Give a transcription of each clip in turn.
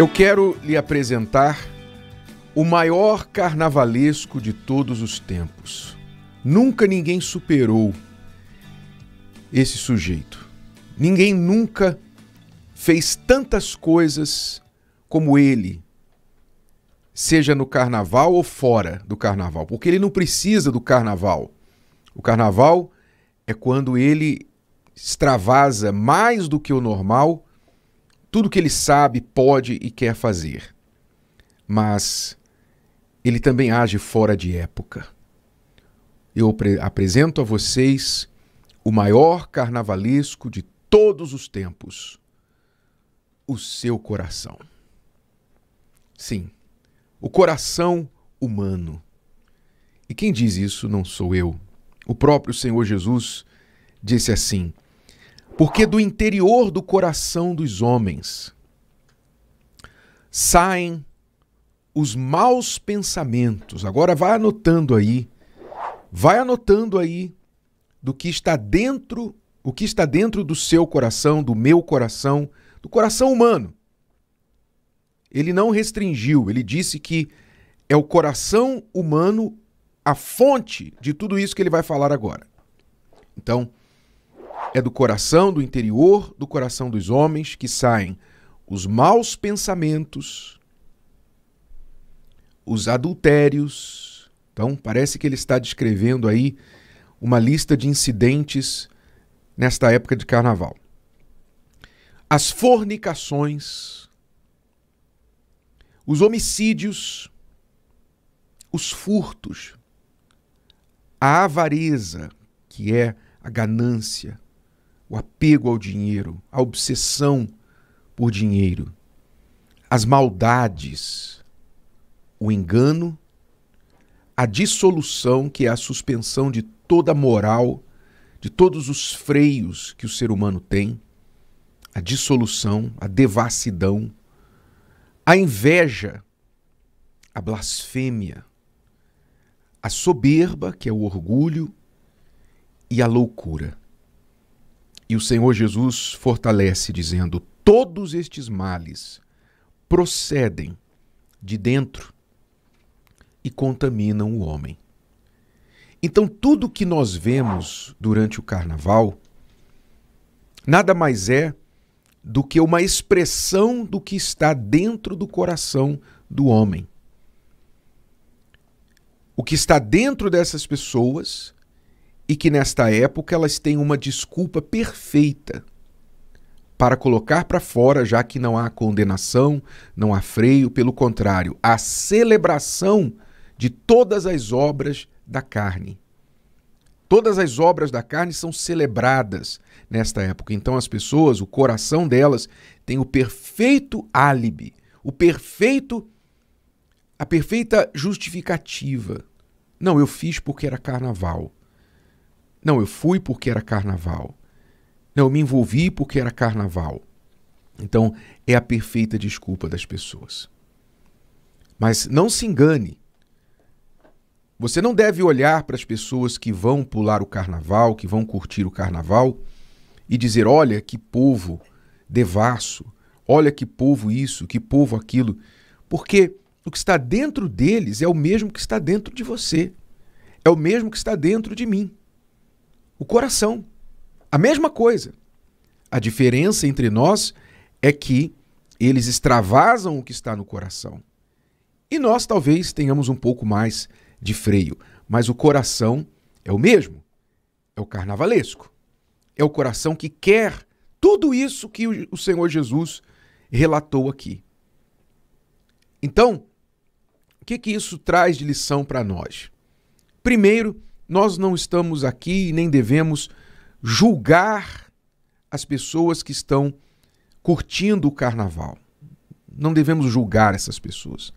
Eu quero lhe apresentar o maior carnavalesco de todos os tempos. Nunca ninguém superou esse sujeito. Ninguém nunca fez tantas coisas como ele, seja no carnaval ou fora do carnaval, porque ele não precisa do carnaval. O carnaval é quando ele extravasa mais do que o normal tudo que ele sabe, pode e quer fazer. Mas ele também age fora de época. Eu apresento a vocês o maior carnavalesco de todos os tempos: o seu coração. Sim, o coração humano. E quem diz isso não sou eu. O próprio Senhor Jesus disse assim: porque do interior do coração dos homens saem os maus pensamentos. Agora vai anotando aí, vai anotando aí do que está dentro, o que está dentro do seu coração, do meu coração, do coração humano. Ele não restringiu, ele disse que é o coração humano a fonte de tudo isso que ele vai falar agora. Então, é do coração, do interior, do coração dos homens que saem os maus pensamentos, os adultérios. Então, parece que ele está descrevendo aí uma lista de incidentes nesta época de carnaval. As fornicações, os homicídios, os furtos, a avareza, que é a ganância, o apego ao dinheiro, a obsessão por dinheiro, as maldades, o engano, a dissolução, que é a suspensão de toda moral, de todos os freios que o ser humano tem, a dissolução, a devassidão, a inveja, a blasfêmia, a soberba, que é o orgulho, e a loucura. E o Senhor Jesus fortalece, dizendo: todos estes males procedem de dentro e contaminam o homem. Então, tudo que nós vemos durante o carnaval nada mais é do que uma expressão do que está dentro do coração do homem. O que está dentro dessas pessoas e que nesta época elas têm uma desculpa perfeita para colocar para fora, já que não há condenação, não há freio, pelo contrário, há celebração de todas as obras da carne. Todas as obras da carne são celebradas nesta época. Então as pessoas, o coração delas tem o perfeito álibi, o perfeito a perfeita justificativa. Não, eu fiz porque era carnaval. Não, eu fui porque era carnaval. Não, eu me envolvi porque era carnaval. Então, é a perfeita desculpa das pessoas. Mas não se engane. Você não deve olhar para as pessoas que vão pular o carnaval, que vão curtir o carnaval, e dizer: olha que povo devasso, olha que povo isso, que povo aquilo. Porque o que está dentro deles é o mesmo que está dentro de você, é o mesmo que está dentro de mim o coração. A mesma coisa. A diferença entre nós é que eles extravasam o que está no coração. E nós talvez tenhamos um pouco mais de freio, mas o coração é o mesmo. É o carnavalesco. É o coração que quer tudo isso que o Senhor Jesus relatou aqui. Então, o que, que isso traz de lição para nós? Primeiro, nós não estamos aqui e nem devemos julgar as pessoas que estão curtindo o carnaval. Não devemos julgar essas pessoas,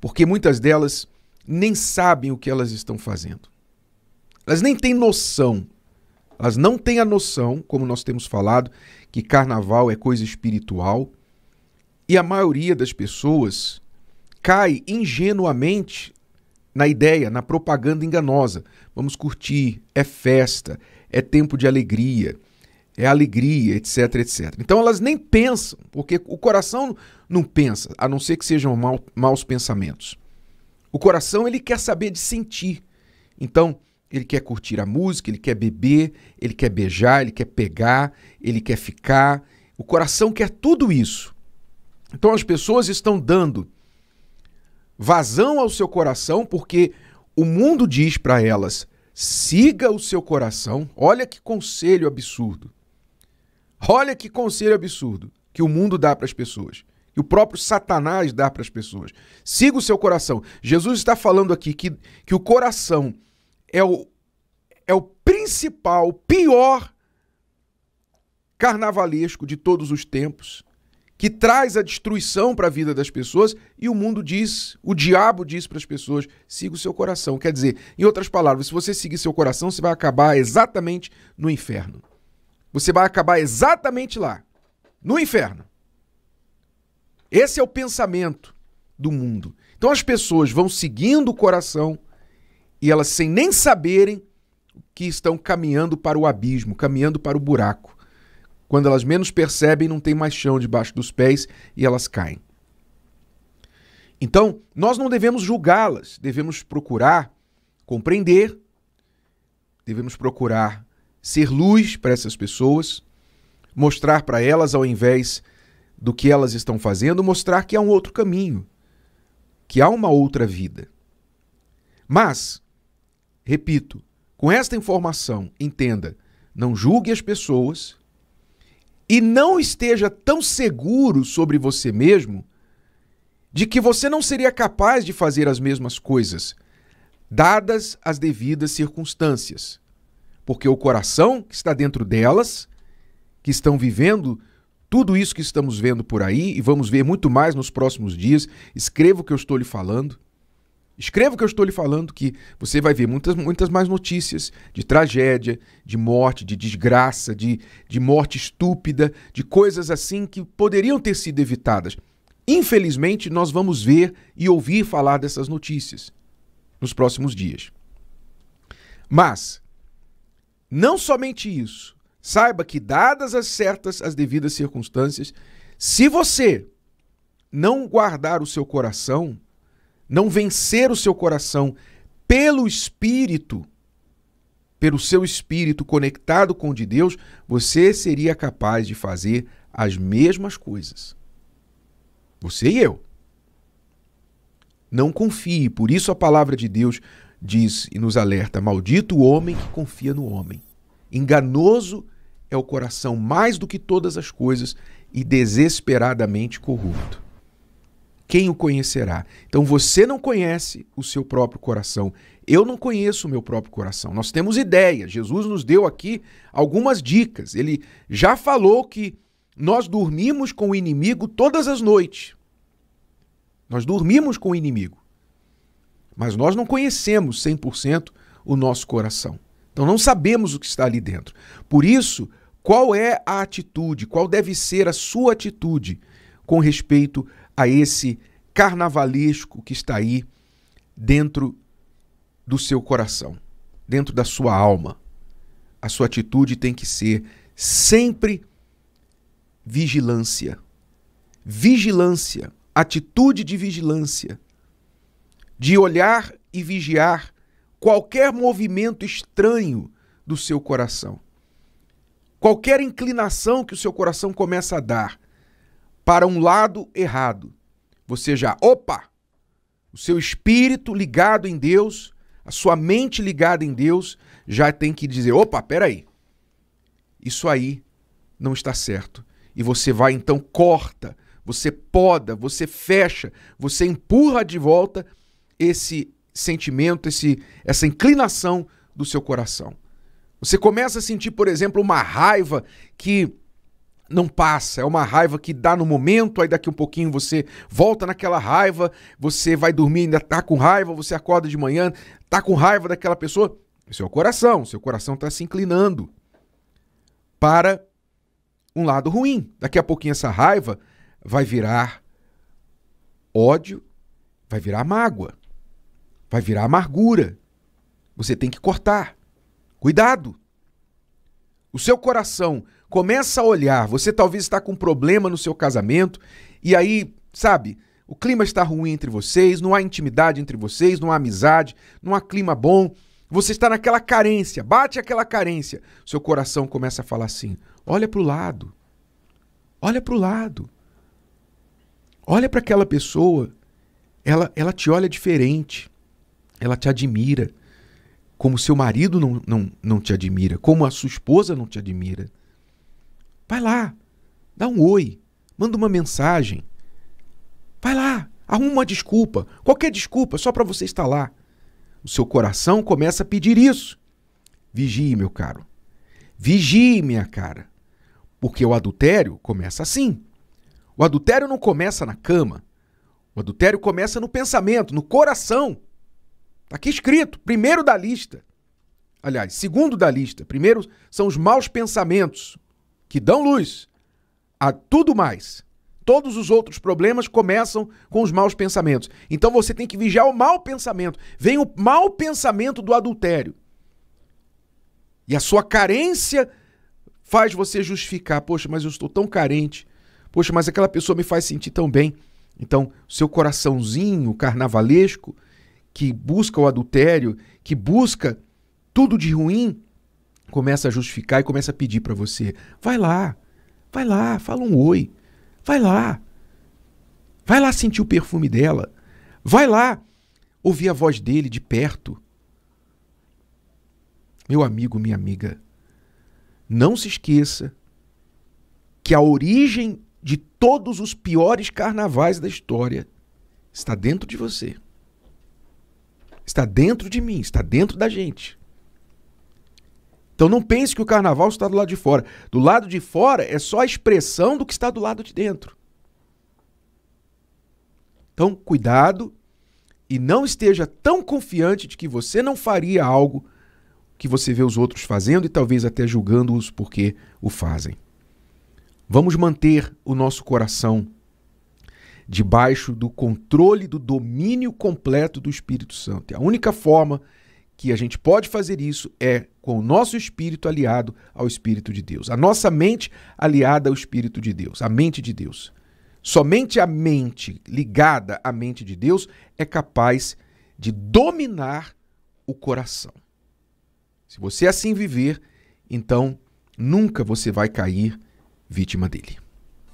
porque muitas delas nem sabem o que elas estão fazendo. Elas nem têm noção. Elas não têm a noção, como nós temos falado, que carnaval é coisa espiritual. E a maioria das pessoas cai ingenuamente na ideia, na propaganda enganosa. Vamos curtir, é festa, é tempo de alegria, é alegria, etc, etc. Então elas nem pensam, porque o coração não pensa, a não ser que sejam mal, maus pensamentos. O coração ele quer saber de sentir. Então, ele quer curtir a música, ele quer beber, ele quer beijar, ele quer pegar, ele quer ficar. O coração quer tudo isso. Então as pessoas estão dando vazão ao seu coração, porque o mundo diz para elas: siga o seu coração. Olha que conselho absurdo. Olha que conselho absurdo que o mundo dá para as pessoas, que o próprio Satanás dá para as pessoas. Siga o seu coração. Jesus está falando aqui que, que o coração é o, é o principal, pior carnavalesco de todos os tempos que traz a destruição para a vida das pessoas e o mundo diz, o diabo diz para as pessoas: siga o seu coração. Quer dizer, em outras palavras, se você seguir seu coração, você vai acabar exatamente no inferno. Você vai acabar exatamente lá, no inferno. Esse é o pensamento do mundo. Então as pessoas vão seguindo o coração e elas, sem nem saberem, que estão caminhando para o abismo, caminhando para o buraco. Quando elas menos percebem, não tem mais chão debaixo dos pés e elas caem. Então, nós não devemos julgá-las, devemos procurar compreender, devemos procurar ser luz para essas pessoas, mostrar para elas, ao invés do que elas estão fazendo, mostrar que há um outro caminho, que há uma outra vida. Mas, repito, com esta informação, entenda, não julgue as pessoas, e não esteja tão seguro sobre você mesmo de que você não seria capaz de fazer as mesmas coisas, dadas as devidas circunstâncias. Porque o coração que está dentro delas, que estão vivendo tudo isso que estamos vendo por aí, e vamos ver muito mais nos próximos dias, escreva o que eu estou lhe falando Escreva o que eu estou lhe falando, que você vai ver muitas, muitas mais notícias de tragédia, de morte, de desgraça, de, de morte estúpida, de coisas assim que poderiam ter sido evitadas. Infelizmente, nós vamos ver e ouvir falar dessas notícias nos próximos dias. Mas, não somente isso, saiba que, dadas as certas, as devidas circunstâncias, se você não guardar o seu coração, não vencer o seu coração pelo espírito, pelo seu espírito conectado com o de Deus, você seria capaz de fazer as mesmas coisas. Você e eu. Não confie, por isso a palavra de Deus diz e nos alerta: maldito o homem que confia no homem. Enganoso é o coração mais do que todas as coisas e desesperadamente corrupto quem o conhecerá? Então você não conhece o seu próprio coração. Eu não conheço o meu próprio coração. Nós temos ideia. Jesus nos deu aqui algumas dicas. Ele já falou que nós dormimos com o inimigo todas as noites. Nós dormimos com o inimigo. Mas nós não conhecemos 100% o nosso coração. Então não sabemos o que está ali dentro. Por isso, qual é a atitude? Qual deve ser a sua atitude? com respeito a esse carnavalesco que está aí dentro do seu coração, dentro da sua alma. A sua atitude tem que ser sempre vigilância. Vigilância, atitude de vigilância, de olhar e vigiar qualquer movimento estranho do seu coração. Qualquer inclinação que o seu coração começa a dar para um lado errado. Você já, opa! O seu espírito ligado em Deus, a sua mente ligada em Deus, já tem que dizer: opa, peraí. Isso aí não está certo. E você vai então, corta, você poda, você fecha, você empurra de volta esse sentimento, esse, essa inclinação do seu coração. Você começa a sentir, por exemplo, uma raiva que não passa, é uma raiva que dá no momento, aí daqui um pouquinho você volta naquela raiva, você vai dormir ainda tá com raiva, você acorda de manhã, tá com raiva daquela pessoa, seu coração, seu coração está se inclinando para um lado ruim. Daqui a pouquinho essa raiva vai virar ódio, vai virar mágoa, vai virar amargura. Você tem que cortar. Cuidado. O seu coração Começa a olhar. Você talvez está com um problema no seu casamento e aí, sabe, o clima está ruim entre vocês, não há intimidade entre vocês, não há amizade, não há clima bom. Você está naquela carência, bate aquela carência. Seu coração começa a falar assim: olha para o lado, olha para o lado, olha para aquela pessoa. Ela, ela te olha diferente, ela te admira, como seu marido não, não, não te admira, como a sua esposa não te admira. Vai lá, dá um oi, manda uma mensagem. Vai lá, arruma uma desculpa, qualquer desculpa, só para você estar lá. O seu coração começa a pedir isso. Vigie, meu caro. Vigie, minha cara. Porque o adultério começa assim. O adultério não começa na cama. O adultério começa no pensamento, no coração. Está aqui escrito, primeiro da lista. Aliás, segundo da lista. Primeiro são os maus pensamentos, que dão luz a tudo mais. Todos os outros problemas começam com os maus pensamentos. Então você tem que vigiar o mau pensamento. Vem o mau pensamento do adultério. E a sua carência faz você justificar: poxa, mas eu estou tão carente. Poxa, mas aquela pessoa me faz sentir tão bem. Então, seu coraçãozinho carnavalesco, que busca o adultério, que busca tudo de ruim, começa a justificar e começa a pedir para você: vai lá, vai lá, fala um oi, vai lá, vai lá sentir o perfume dela, vai lá ouvir a voz dele de perto. Meu amigo, minha amiga, não se esqueça que a origem de todos os piores carnavais da história está dentro de você. Está dentro de mim, está dentro da gente. Então não pense que o carnaval está do lado de fora. Do lado de fora é só a expressão do que está do lado de dentro. Então, cuidado e não esteja tão confiante de que você não faria algo que você vê os outros fazendo e talvez até julgando-os porque o fazem. Vamos manter o nosso coração debaixo do controle do domínio completo do Espírito Santo. É a única forma que a gente pode fazer isso é com o nosso espírito aliado ao espírito de Deus, a nossa mente aliada ao espírito de Deus, a mente de Deus. Somente a mente ligada à mente de Deus é capaz de dominar o coração. Se você assim viver, então nunca você vai cair vítima dele.